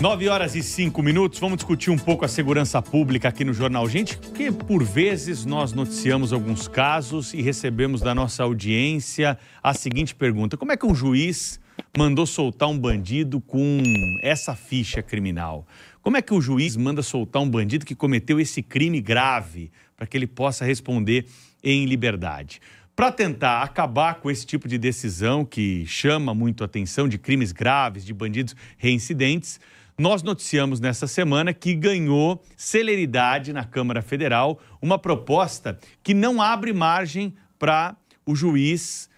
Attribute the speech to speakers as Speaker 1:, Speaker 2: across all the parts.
Speaker 1: 9 horas e 5 minutos, vamos discutir um pouco a segurança pública aqui no Jornal Gente, porque por vezes nós noticiamos alguns casos e recebemos da nossa audiência a seguinte pergunta: como é que um juiz mandou soltar um bandido com essa ficha criminal? Como é que o juiz manda soltar um bandido que cometeu esse crime grave para que ele possa responder em liberdade? Para tentar acabar com esse tipo de decisão que chama muito a atenção de crimes graves, de bandidos reincidentes, nós noticiamos nessa semana que ganhou celeridade na Câmara Federal uma proposta que não abre margem para o juiz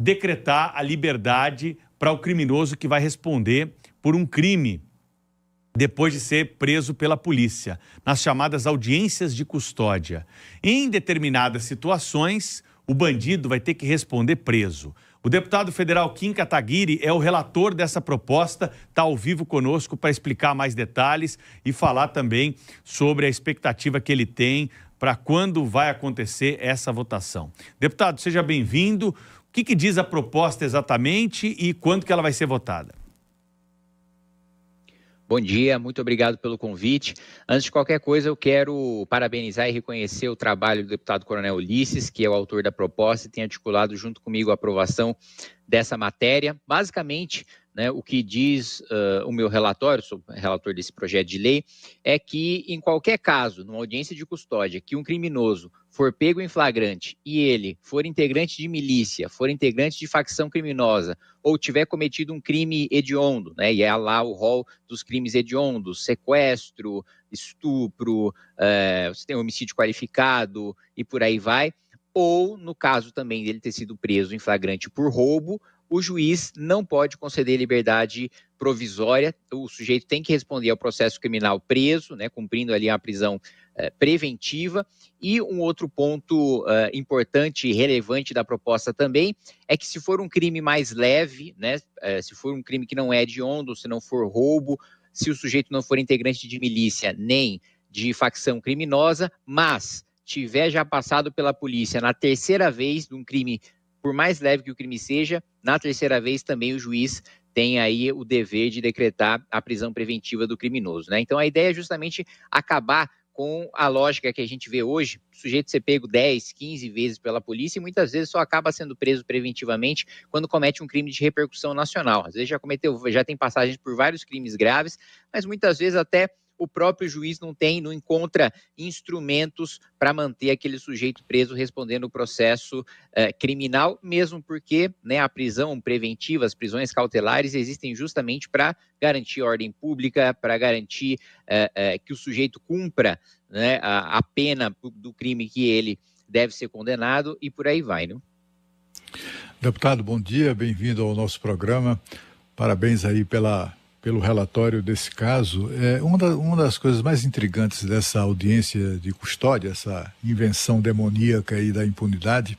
Speaker 1: decretar a liberdade para o criminoso que vai responder por um crime depois de ser preso pela polícia, nas chamadas audiências de custódia. Em determinadas situações, o bandido vai ter que responder preso. O deputado federal Kim Kataguiri é o relator dessa proposta, está ao vivo conosco para explicar mais detalhes e falar também sobre a expectativa que ele tem para quando vai acontecer essa votação. Deputado, seja bem-vindo. O que, que diz a proposta exatamente e quando que ela vai ser votada? Bom dia, muito obrigado pelo convite. Antes de qualquer coisa, eu quero parabenizar
Speaker 2: e reconhecer o trabalho do deputado Coronel Ulisses, que é o autor da proposta e tem articulado junto comigo a aprovação dessa matéria. Basicamente, né, o que diz uh, o meu relatório, sou relator desse projeto de lei, é que, em qualquer caso, numa audiência de custódia, que um criminoso for pego em flagrante e ele for integrante de milícia, for integrante de facção criminosa ou tiver cometido um crime hediondo, né, e é lá o rol dos crimes hediondos, sequestro, estupro, é, você tem homicídio qualificado e por aí vai, ou no caso também dele ter sido preso em flagrante por roubo o juiz não pode conceder liberdade provisória. O sujeito tem que responder ao processo criminal preso, né, cumprindo ali a prisão eh, preventiva. E um outro ponto eh, importante e relevante da proposta também é que se for um crime mais leve, né, eh, se for um crime que não é de onda, se não for roubo, se o sujeito não for integrante de milícia nem de facção criminosa, mas tiver já passado pela polícia na terceira vez de um crime por mais leve que o crime seja, na terceira vez também o juiz tem aí o dever de decretar a prisão preventiva do criminoso. Né? Então a ideia é justamente acabar com a lógica que a gente vê hoje, o sujeito ser pego 10, 15 vezes pela polícia e muitas vezes só acaba sendo preso preventivamente quando comete um crime de repercussão nacional. Às vezes já cometeu, já tem passagens por vários crimes graves, mas muitas vezes até o próprio juiz não tem, não encontra instrumentos para manter aquele sujeito preso respondendo o processo eh, criminal, mesmo porque né, a prisão preventiva, as prisões cautelares existem justamente para garantir ordem pública, para garantir eh, eh, que o sujeito cumpra né, a, a, pena do crime que ele deve ser condenado e por aí vai, né?
Speaker 3: Deputado, bom dia, bem-vindo ao nosso programa. Parabéns aí pela pelo relatório desse caso, é, uma, da, uma das coisas mais intrigantes dessa audiência de custódia, essa invenção demoníaca aí da impunidade,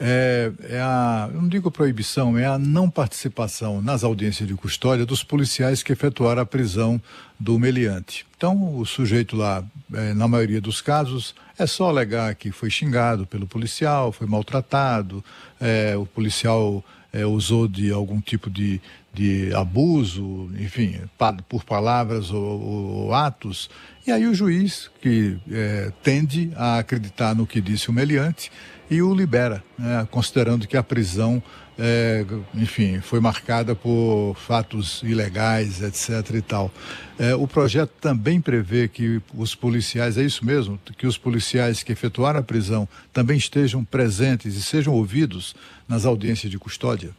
Speaker 3: é, é a, eu não digo proibição, é a não participação nas audiências de custódia dos policiais que efetuaram a prisão do meliante. Então, o sujeito lá, é, na maioria dos casos, é só alegar que foi xingado pelo policial, foi maltratado, é, o policial é, usou de algum tipo de, de abuso, enfim, por palavras ou, ou atos. E aí o juiz, que é, tende a acreditar no que disse o meliante, e o libera, né, considerando que a prisão é, enfim, foi marcada por fatos ilegais, etc. e tal. É, o projeto também prevê que os policiais, é isso mesmo, que os policiais que efetuaram a prisão também estejam presentes e sejam ouvidos nas audiências de custódia?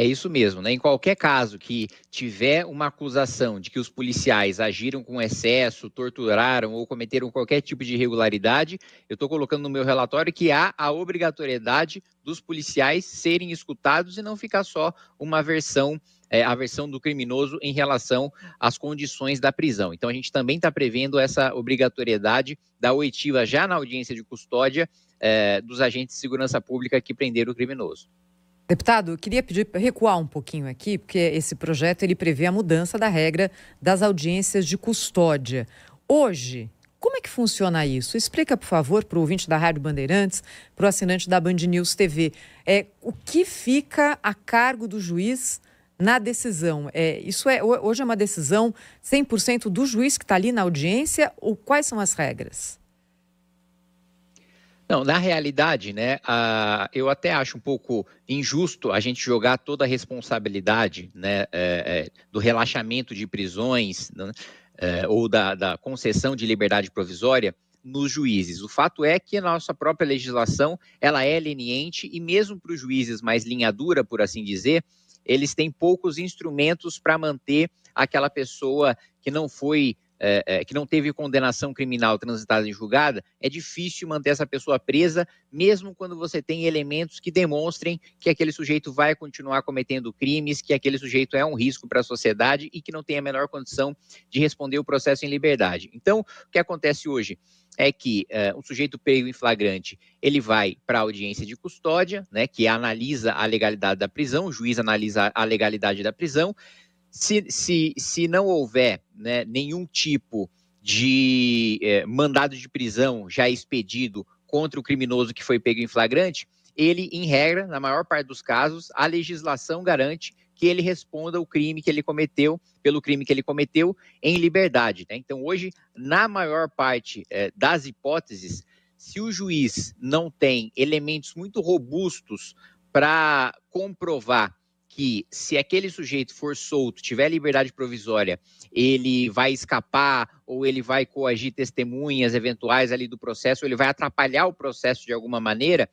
Speaker 2: É isso mesmo, né? Em qualquer caso que tiver uma acusação de que os policiais agiram com excesso, torturaram ou cometeram qualquer tipo de irregularidade, eu estou colocando no meu relatório que há a obrigatoriedade dos policiais serem escutados e não ficar só uma versão é, a versão do criminoso em relação às condições da prisão. Então, a gente também está prevendo essa obrigatoriedade da oitiva já na audiência de custódia é, dos agentes de segurança pública que prenderam o
Speaker 1: criminoso. Deputado, queria pedir para recuar um pouquinho aqui, porque esse projeto ele prevê a mudança da regra das audiências de custódia. Hoje, como é que funciona isso? Explica, por favor, para o ouvinte da Rádio Bandeirantes, para o assinante da Band News TV. É, o que fica a cargo do juiz na decisão? É, isso é hoje é uma decisão 100% do juiz que está ali na audiência ou quais são as regras?
Speaker 2: Não, na realidade, né, eu até acho um pouco injusto a gente jogar toda a responsabilidade né, é, é, do relaxamento de prisões né, é, ou da, da, concessão de liberdade provisória nos juízes. O fato é que a nossa própria legislação ela é leniente e mesmo para os juízes mais linha dura, por assim dizer, eles têm poucos instrumentos para manter aquela pessoa que não foi é, é, que não teve condenação criminal transitada em julgada, é difícil manter essa pessoa presa, mesmo quando você tem elementos que demonstrem que aquele sujeito vai continuar cometendo crimes, que aquele sujeito é um risco para a sociedade e que não tem a menor condição de responder o processo em liberdade. Então, o que acontece hoje? é que uh, um sujeito pego em flagrante, ele vai para a audiência de custódia, né, que analisa a legalidade da prisão, o juiz analisa a legalidade da prisão, se, se, se não houver né, nenhum tipo de eh, mandado de prisão já expedido contra o criminoso que foi pego em flagrante, ele, em regra, na maior parte dos casos, a legislação garante que ele responda o crime que ele cometeu, pelo crime que ele cometeu, em liberdade. Né? Então, hoje, na maior parte eh, das hipóteses, se o juiz não tem elementos muito robustos para comprovar que se aquele sujeito for solto, tiver liberdade provisória, ele vai escapar ou ele vai coagir testemunhas eventuais ali do processo, ou ele vai atrapalhar o processo de alguma maneira,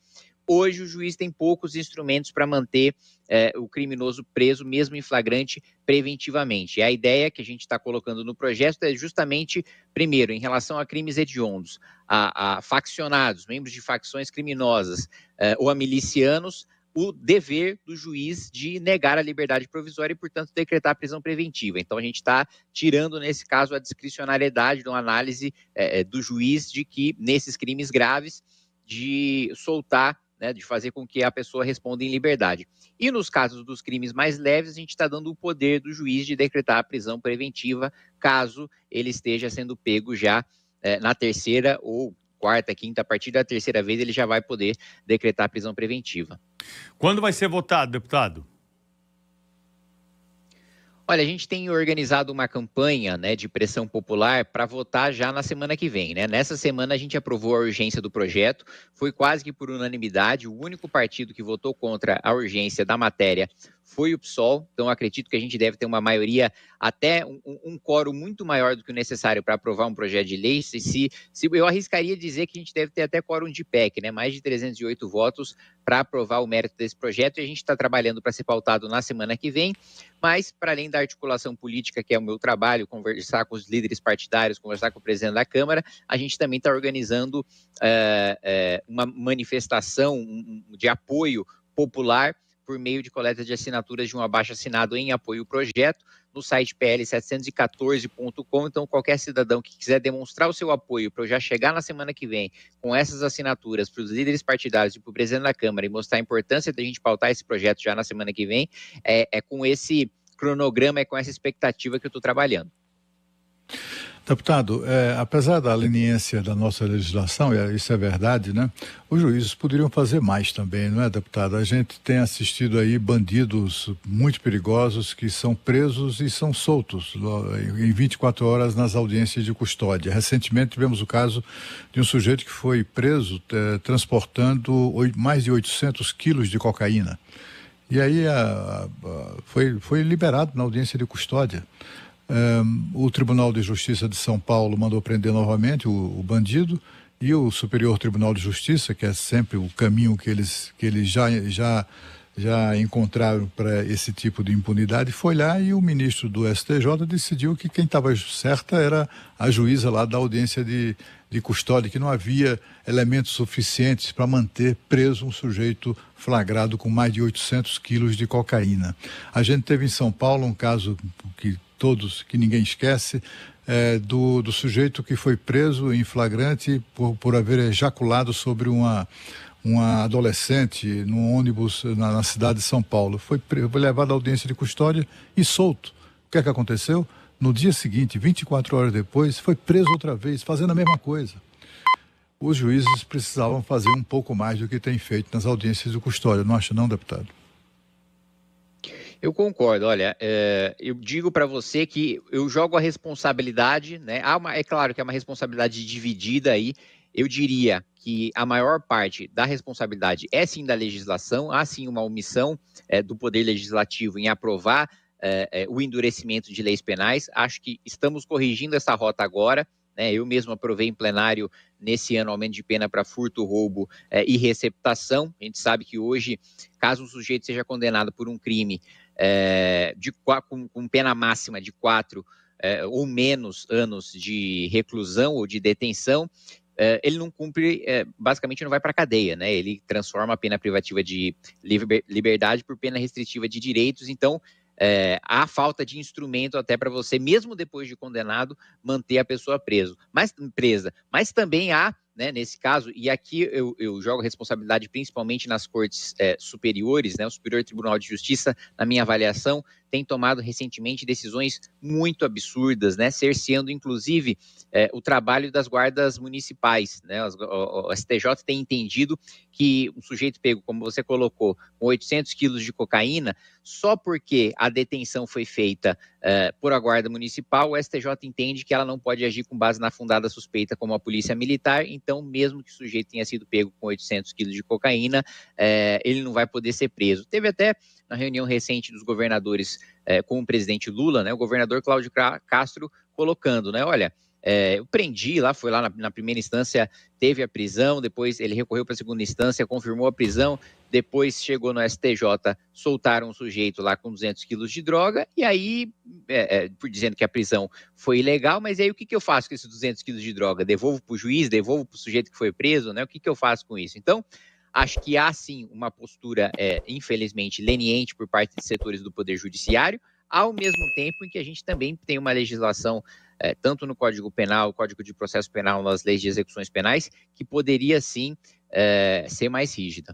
Speaker 2: hoje o juiz tem poucos instrumentos para manter é, o criminoso preso, mesmo em flagrante, preventivamente. E a ideia que a gente está colocando no projeto é justamente, primeiro, em relação a crimes hediondos, a, a faccionados, membros de facções criminosas é, ou a milicianos, o dever do juiz de negar a liberdade provisória e, portanto, decretar a prisão preventiva. Então, a gente está tirando, nesse caso, a discricionariedade de uma análise é, é, do juiz de que, nesses crimes graves, de soltar, né, de fazer com que a pessoa responda em liberdade. E nos casos dos crimes mais leves, a gente está dando o poder do juiz de decretar a prisão preventiva, caso ele esteja sendo pego já é, na terceira ou quarta, quinta, a partir da terceira vez ele já vai poder decretar prisão preventiva.
Speaker 1: Quando vai ser votado, deputado? Olha, a gente tem
Speaker 2: organizado uma campanha né, de pressão popular para votar já na semana que vem. Né? Nessa semana a gente aprovou a urgência do projeto, foi quase que por unanimidade. O único partido que votou contra a urgência da matéria foi o PSOL, então acredito que a gente deve ter uma maioria, até um, um quórum muito maior do que o necessário para aprovar um projeto de lei. Se, se, se, eu arriscaria dizer que a gente deve ter até quórum de PEC, né? mais de 308 votos para aprovar o mérito desse projeto, e a gente está trabalhando para ser pautado na semana que vem, mas para além da articulação política, que é o meu trabalho, conversar com os líderes partidários, conversar com o presidente da Câmara, a gente também está organizando uh, uh, uma manifestação de apoio popular por meio de coleta de assinaturas de um abaixo assinado em apoio ao projeto no site pl714.com. Então, qualquer cidadão que quiser demonstrar o seu apoio para eu já chegar na semana que vem com essas assinaturas para os líderes partidários e para o presidente da Câmara e mostrar a importância da gente pautar esse projeto já na semana que vem, é, é com esse cronograma, é com essa expectativa que eu estou trabalhando.
Speaker 3: Deputado, é, apesar da leniência da nossa legislação, e é, isso é verdade, né? Os juízes poderiam fazer mais também, não é, deputado? A gente tem assistido aí bandidos muito perigosos que são presos e são soltos em 24 horas nas audiências de custódia. Recentemente tivemos o caso de um sujeito que foi preso é, transportando mais de 800 quilos de cocaína. E aí a, a, foi, foi liberado na audiência de custódia. Um, o Tribunal de Justiça de São Paulo mandou prender novamente o, o, bandido e o Superior Tribunal de Justiça, que é sempre o caminho que eles, que eles já, já já encontraram para esse tipo de impunidade, foi lá e o ministro do STJ decidiu que quem estava certa era a juíza lá da audiência de, de custódia, que não havia elementos suficientes para manter preso um sujeito flagrado com mais de 800 quilos de cocaína. A gente teve em São Paulo um caso que todos, que ninguém esquece, é, do, do sujeito que foi preso em flagrante por, por haver ejaculado sobre uma uma adolescente no ônibus na, na cidade de São Paulo. Foi, foi levado à audiência de custódia e solto. O que é que aconteceu? No dia seguinte, 24 horas depois, foi preso outra vez, fazendo a mesma coisa. Os juízes precisavam fazer um pouco mais do que têm feito nas audiências de custódia, não acha não, deputado?
Speaker 2: Eu concordo. Olha, é, eu digo para você que eu jogo a responsabilidade, né? Uma, é claro que é uma responsabilidade dividida aí. Eu diria que a maior parte da responsabilidade é sim da legislação, há sim uma omissão é, do Poder Legislativo em aprovar é, o endurecimento de leis penais. Acho que estamos corrigindo essa rota agora. Né? Eu mesmo aprovei em plenário nesse ano aumento de pena para furto, roubo é, e receptação. A gente sabe que hoje, caso um sujeito seja condenado por um crime é, de, com, com, pena máxima de quatro é, ou menos anos de reclusão ou de detenção, é, ele não cumpre, é, basicamente não vai para a cadeia, né? Ele transforma a pena privativa de liberdade por pena restritiva de direitos, então é, há falta de instrumento até para você, mesmo depois de condenado, manter a pessoa preso, mas, presa. Mas também há, né, nesse caso, e aqui eu, eu jogo responsabilidade principalmente nas cortes é, superiores, né, o Superior Tribunal de Justiça, na minha avaliação, tem tomado recentemente decisões muito absurdas, né, cerceando inclusive é, o trabalho das guardas municipais. Né, o, o STJ tem entendido que um sujeito pego, como você colocou, com 800 quilos de cocaína, só porque a detenção foi feita é, por a guarda municipal, o STJ entende que ela não pode agir com base na fundada suspeita como a polícia militar, então mesmo que o sujeito tenha sido pego com 800 quilos de cocaína, é, ele não vai poder ser preso. Teve até na reunião recente dos governadores é, com o presidente Lula, né, o governador Cláudio Castro colocando, né, olha, é, eu prendi lá, foi lá na, na, primeira instância, teve a prisão, depois ele recorreu para a segunda instância, confirmou a prisão, depois chegou no STJ, soltaram um sujeito lá com 200 quilos de droga, e aí, é, é, por dizendo que a prisão foi ilegal, mas aí o que, que eu faço com esses 200 quilos de droga? Devolvo para o juiz, devolvo para o sujeito que foi preso, né? O que, que eu faço com isso? Então, Acho que há sim uma postura, é, infelizmente, leniente por parte de setores do Poder Judiciário, ao mesmo tempo em que a gente também tem uma legislação, é, tanto no Código Penal, Código de Processo Penal, nas leis de execuções penais, que poderia sim é, ser mais rígida.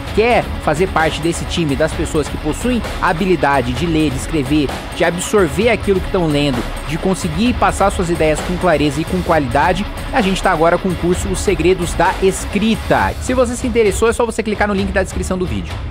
Speaker 2: quer fazer parte desse time das pessoas que possuem a habilidade de ler, de escrever, de absorver aquilo que estão lendo, de conseguir passar suas ideias com clareza e com qualidade, a gente está agora com o curso Os Segredos da Escrita. Se
Speaker 1: você se interessou, é só você clicar no link da descrição do vídeo.